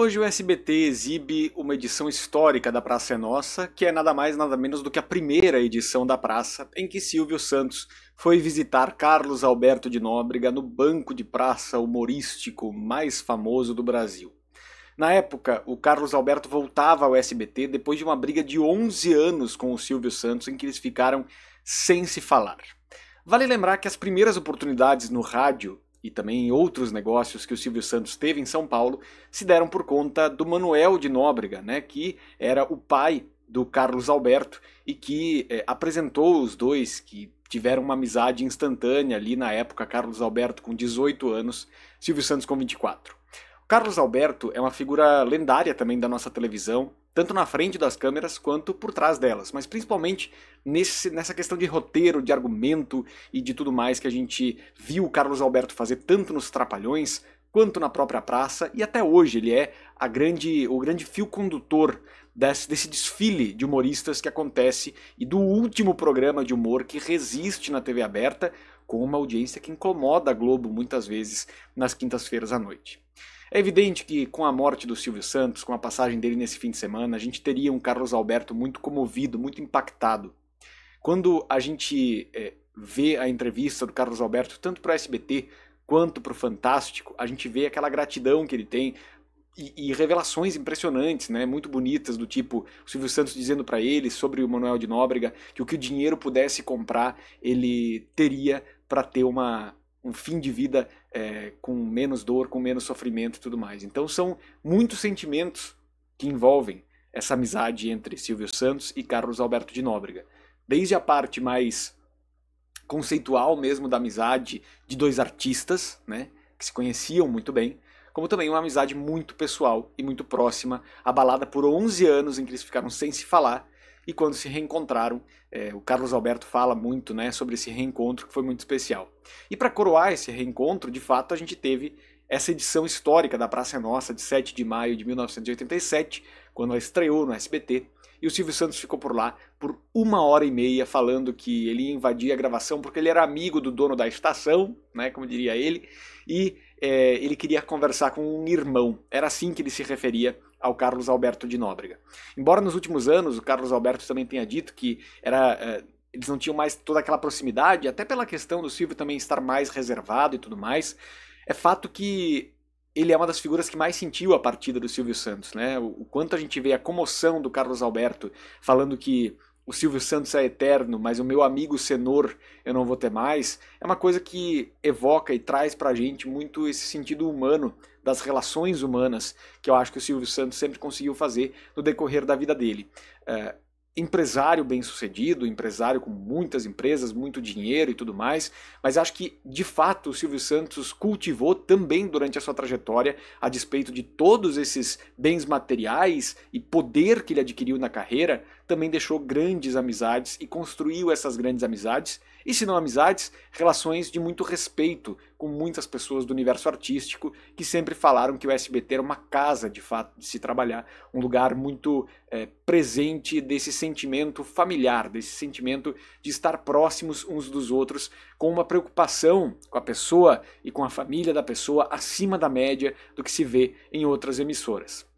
Hoje o SBT exibe uma edição histórica da Praça é Nossa, que é nada mais nada menos do que a primeira edição da praça em que Silvio Santos foi visitar Carlos Alberto de Nóbrega no banco de praça humorístico mais famoso do Brasil. Na época, o Carlos Alberto voltava ao SBT depois de uma briga de 11 anos com o Silvio Santos em que eles ficaram sem se falar. Vale lembrar que as primeiras oportunidades no rádio e também em outros negócios que o Silvio Santos teve em São Paulo, se deram por conta do Manuel de Nóbrega, né, que era o pai do Carlos Alberto e que é, apresentou os dois, que tiveram uma amizade instantânea ali na época, Carlos Alberto com 18 anos, Silvio Santos com 24. Carlos Alberto é uma figura lendária também da nossa televisão, tanto na frente das câmeras quanto por trás delas, mas principalmente nesse, nessa questão de roteiro, de argumento e de tudo mais que a gente viu o Carlos Alberto fazer tanto nos Trapalhões quanto na própria praça, e até hoje ele é a grande, o grande fio condutor desse, desse desfile de humoristas que acontece e do último programa de humor que resiste na TV aberta, com uma audiência que incomoda a Globo muitas vezes nas quintas-feiras à noite. É evidente que com a morte do Silvio Santos, com a passagem dele nesse fim de semana, a gente teria um Carlos Alberto muito comovido, muito impactado. Quando a gente é, vê a entrevista do Carlos Alberto, tanto para o SBT quanto para o Fantástico, a gente vê aquela gratidão que ele tem e, e, revelações impressionantes, né? Muito bonitas do tipo o Silvio Santos dizendo para ele sobre o Manuel de Nóbrega que o que o dinheiro pudesse comprar ele teria para ter uma um fim de vida é, com menos dor, com menos sofrimento e tudo mais. Então são muitos sentimentos que envolvem essa amizade entre Silvio Santos e Carlos Alberto de Nóbrega. Desde a parte mais conceitual mesmo da amizade de dois artistas, né, que se conheciam muito bem, como também uma amizade muito pessoal e muito próxima, abalada por 11 anos em que eles ficaram sem se falar e quando se reencontraram, é, o Carlos Alberto fala muito né, sobre esse reencontro que foi muito especial. E para coroar esse reencontro, de fato, a gente teve essa edição histórica da Praça Nossa de 7 de maio de 1987, quando ela estreou no SBT. E o Silvio Santos ficou por lá por uma hora e meia falando que ele invadia a gravação porque ele era amigo do dono da estação, né, como diria ele, e é, ele queria conversar com um irmão. Era assim que ele se referia ao Carlos Alberto de Nóbrega. Embora nos últimos anos o Carlos Alberto também tenha dito que era é, eles não tinham mais toda aquela proximidade, até pela questão do Silvio também estar mais reservado e tudo mais, é fato que ele é uma das figuras que mais sentiu a partida do Silvio Santos, né? O, quanto a gente vê a comoção do Carlos Alberto falando que o Silvio Santos é eterno, mas o meu amigo Senor eu não vou ter mais, é uma coisa que evoca e traz pra gente muito esse sentido humano das relações humanas que eu acho que o Silvio Santos sempre conseguiu fazer no decorrer da vida dele. É, empresário bem-sucedido, empresário com muitas empresas, muito dinheiro e tudo mais, mas acho que de fato o Silvio Santos cultivou também durante a sua trajetória, a despeito de todos esses bens materiais e poder que ele adquiriu na carreira, também deixou grandes amizades e construiu essas grandes amizades, e se não amizades, relações de muito respeito com muitas pessoas do universo artístico que sempre falaram que o SBT era uma casa de fato de se trabalhar, um lugar muito é, presente desse sentimento familiar, desse sentimento de estar próximos uns dos outros, com uma preocupação com a pessoa e com a família da pessoa acima da média do que se vê em outras emissoras.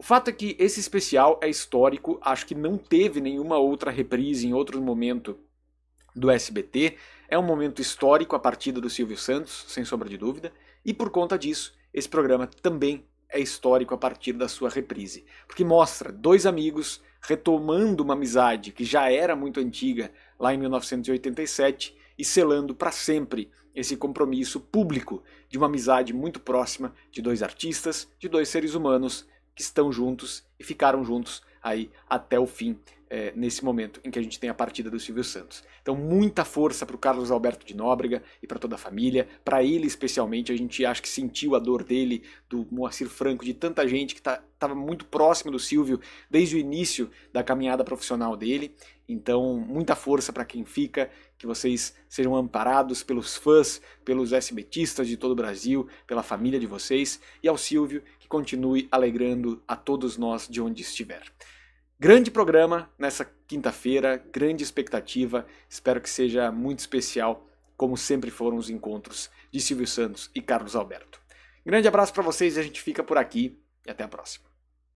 O fato é que esse especial é histórico, acho que não teve nenhuma outra reprise em outro momento do SBT. É um momento histórico a partida do Silvio Santos, sem sombra de dúvida, e por conta disso, esse programa também é histórico a partir da sua reprise, porque mostra dois amigos retomando uma amizade que já era muito antiga lá em 1987 e selando para sempre esse compromisso público de uma amizade muito próxima de dois artistas, de dois seres humanos que estão juntos e ficaram juntos aí até o fim é, nesse momento em que a gente tem a partida do Silvio Santos. Então, muita força para o Carlos Alberto de Nóbrega e para toda a família. Para ele, especialmente, a gente acho que sentiu a dor dele, do Moacir Franco, de tanta gente que estava tá, muito próximo do Silvio desde o início da caminhada profissional dele. Então, muita força para quem fica, que vocês sejam amparados pelos fãs, pelos SBTistas de todo o Brasil, pela família de vocês e ao Silvio, que continue alegrando a todos nós de onde estiver. Grande programa nessa quinta-feira, grande expectativa. Espero que seja muito especial, como sempre foram os encontros de Silvio Santos e Carlos Alberto. Grande abraço para vocês, a gente fica por aqui e até a próxima.